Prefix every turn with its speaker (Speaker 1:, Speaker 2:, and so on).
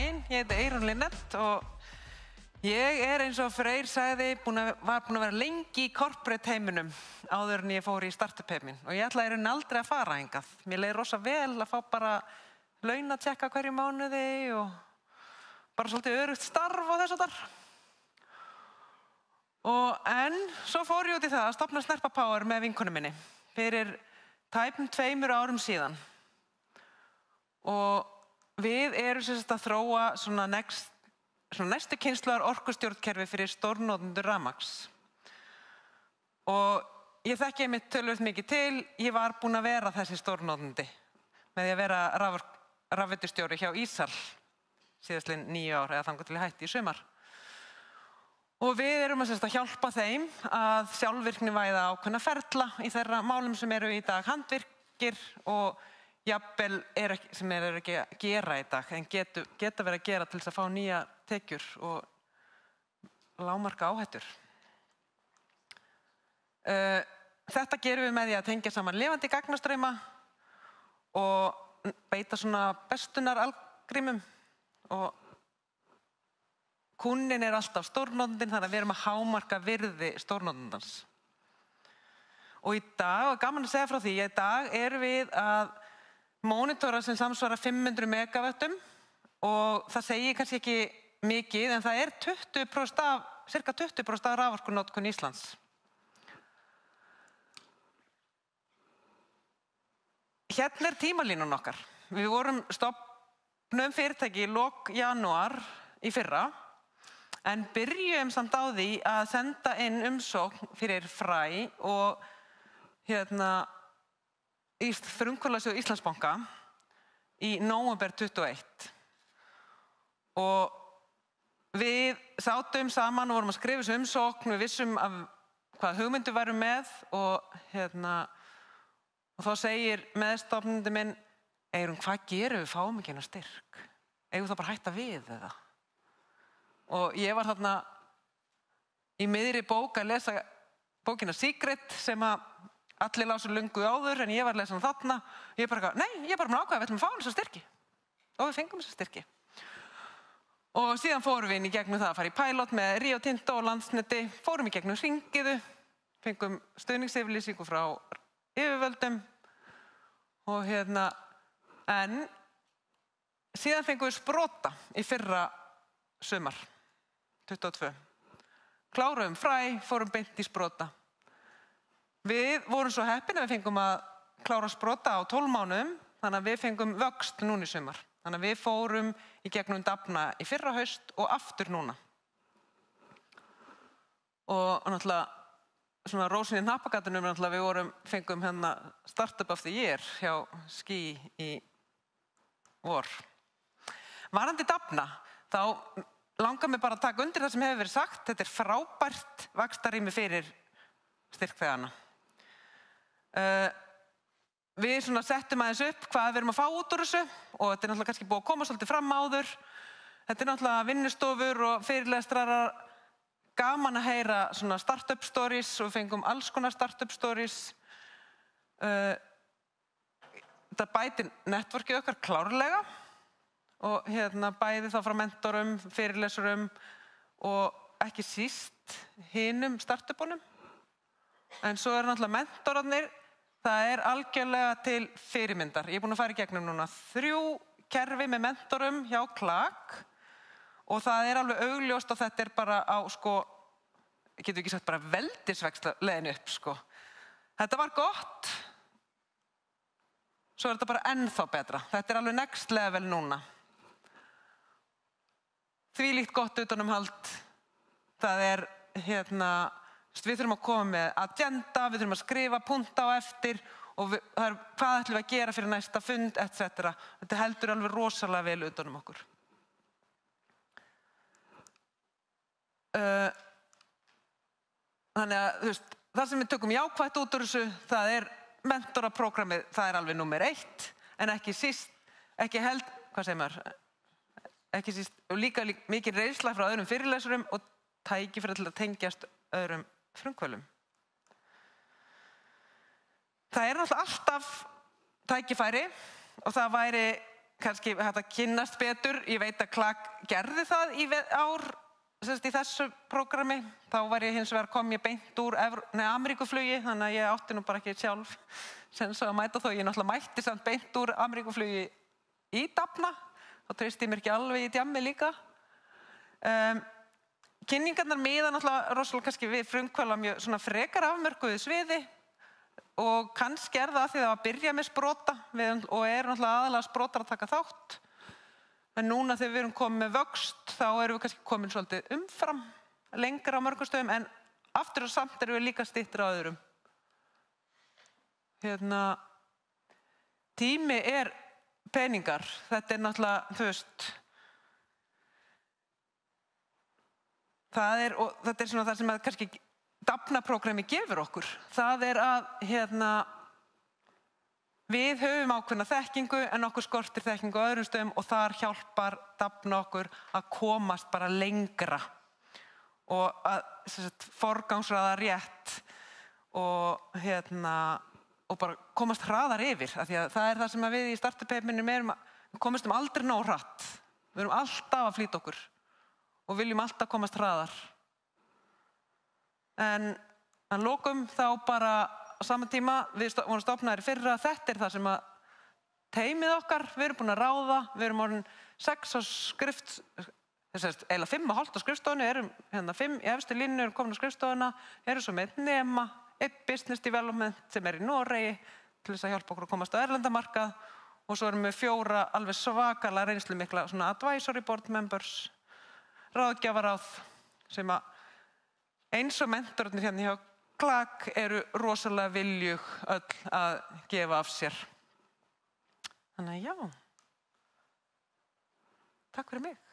Speaker 1: daginn, ég heiti Eirun Linnett og ég er eins og Freyr sagði, búin að, var búin að vera lengi í corporate heiminum áður en ég fór í startup heimin og ég ætla að ég er aldrei að fara engað. Mér leiði rosa vel að fá bara laun að tjekka hverju mánuði og bara svolítið örugt starf og þess og þar. Og en svo fór ég út í það að stopna Snerpa Power með vinkunum minni fyrir tæpum tveimur árum síðan og Við erum sérst að þróa svona, next, svona næstu kynslaðar orkustjórnkerfi fyrir stórnóðundur ramags. Og ég þekk ég mitt tölvöld mikið til, ég var búin að vera þessi stórnóðundi með því að vera rafvettustjóri hjá Ísal síðastlega nýja ár eða þangu til að hætti í sömar. Og við erum að, sérst, að hjálpa þeim að sjálfvirkni væða ákveðna ferla í þeirra málum sem eru í dag handvirkir og jafnvel er ekki, sem er, er ekki að gera í dag en getu, geta verið að gera til þess að fá nýja tekjur og lámarka áhættur. Uh, þetta gerum við með því að tengja saman levandi gagnastræma og beita svona bestunar algrimum og kunnin er alltaf stórnóndin þannig að við erum að hámarka virði stórnóndundans. Og í dag, og gaman að segja frá því, í dag er við að mónitora sem samsvara 500 megawattum og það segir kannski ekki mikið en það er 20% af, cirka 20% af raforkunótkun Íslands. Hérna er tímalínun okkar. Við vorum stopnum fyrirtæki í lok januar í fyrra en byrjum samt á því að senda inn umsókn fyrir fræ og hérna frumkvölasjóð Íslandsbanka í nógumber 21 og við sátum saman og vorum að skrifa þessu umsókn við vissum af hvað hugmyndu varum með og hérna og þá segir meðstofnandi minn Eirum, hvað gerum við fáum ekki hennar styrk? Eigum það bara hætta við eða? Og ég var þarna í miðri bók að lesa bókina Sigrid sem að Allir lásu lungu áður en ég var lesan þarna. Ég er bara, nei, ég er bara með ákvæða, við ætlum að fá hann svo styrki. Og við fengum svo styrki. Og síðan fórum við inn í gegnum það að fara í pælót með Rio Tinto og landsniti. Fórum í gegnum syngiðu, fengum stöðningsefylísíku frá yfirvöldum. Og hérna, en síðan fengum við sprota í fyrra sömar, 22. Kláruðum fræ, fórum beint í sprota. Við vorum svo heppin að við fengum að klára að sprota á tólmánum, þannig að við fengum vöxt núni sumar. Þannig að við fórum í gegnum dafna í fyrra haust og aftur núna. Og náttúrulega, svona rósin í nappagatunum, náttúrulega við vorum, fengum hérna start-up af því ég er hjá skí í vor. Varandi dafna, þá langar mér bara að taka undir það sem hefur verið sagt. Þetta er frábært vakstarými fyrir styrkþegana. Uh, við svona settum aðeins upp hvað við erum að fá út úr þessu og þetta er náttúrulega kannski búið að koma svolítið fram áður. Þetta er náttúrulega vinnustofur og fyrirleistrar að gaman að heyra svona start-up stories og við fengum alls konar start-up stories. Uh, eh, þetta bæti nettvorkið okkar klárlega og hérna bæði þá frá mentorum, fyrirleisurum og ekki síst hinnum start-upunum. En svo er náttúrulega mentorarnir Það er algjörlega til fyrirmyndar. Ég er búin að fara í gegnum núna þrjú kerfi með mentorum hjá klakk og það er alveg augljóst og þetta er bara á sko, getur ekki sagt bara veldisvegsla leginu upp sko. Þetta var gott, svo er þetta bara ennþá betra. Þetta er alveg next level núna. Því líkt gott utanum hald, það er hérna Við þurfum að koma með agenda, við þurfum að skrifa punta á eftir og við, er, hvað ætlum við að gera fyrir næsta fund, etc. Þetta heldur alveg rosalega vel utanum okkur. Uh, þannig að veist, það sem við tökum jákvægt út úr þessu, það er mentoraprogrammið, það er alveg nummer eitt, en ekki síst, ekki held, hvað segir maður, ekki síst, og líka, líka mikið reysla frá öðrum fyrirlæsurum og tækifræð til að tengjast öðrum frumkvölum. Það er náttúrulega alltaf tækifæri og það væri kannski hægt að kynast betur. Ég veit að Klag gerði það í ár semst, í þessu prógrami. Þá var ég hins vegar kom ég beint úr Ameríkuflugi þannig að ég átti nú bara ekki sjálf senst að mæta þó. Ég náttúrulega mætti samt beint úr Ameríkuflugi í Dabna og treysti mér ekki alveg í djammi líka. Um, Kynningarnar miða náttúrulega rosalega kannski við frumkvæla mjög svona frekar afmörkuðu sviði og kannski er það því það var að byrja með sprota við, og er náttúrulega aðalega sprotar að taka þátt. En núna þegar við erum komið með vöxt þá erum við kannski komin svolítið umfram lengra á mörgustöðum en aftur og samt erum við líka stittir á öðrum. Hérna, tími er peningar. Þetta er náttúrulega, þú veist... Það er, og þetta er svona það sem að kannski dapnaprógrami gefur okkur. Það er að, hérna, við höfum ákveðna þekkingu en okkur skortir þekkingu á öðrum stöðum og þar hjálpar dapna okkur að komast bara lengra og að sagt, forgangsraða rétt og, hérna, og bara komast hraðar yfir. Það er það sem við í startupeiminum komumstum aldrei nóg hratt. Við erum alltaf að flýta okkur og viljum alltaf komast hraðar. En hann lókum þá bara á saman tíma, við vorum stopnaðir fyrra, þetta er það sem að teimið okkar, við erum búin að ráða, við erum orðin 6 á skrift, eða 5 á halda skrifstofni, erum hérna 5 í efstu línu, erum komin á skrifstofna, erum svo með nema, eitt business development sem er í Noregi til þess að hjálpa okkur að komast á Erlendamarkað og svo erum við fjóra alveg svakala reynslu mikla svona advisory board members ráðgjafaráð sem að eins og mentorunir hérna hjá klak eru rosalega viljug öll að gefa af sér. Þannig að já, takk fyrir mig.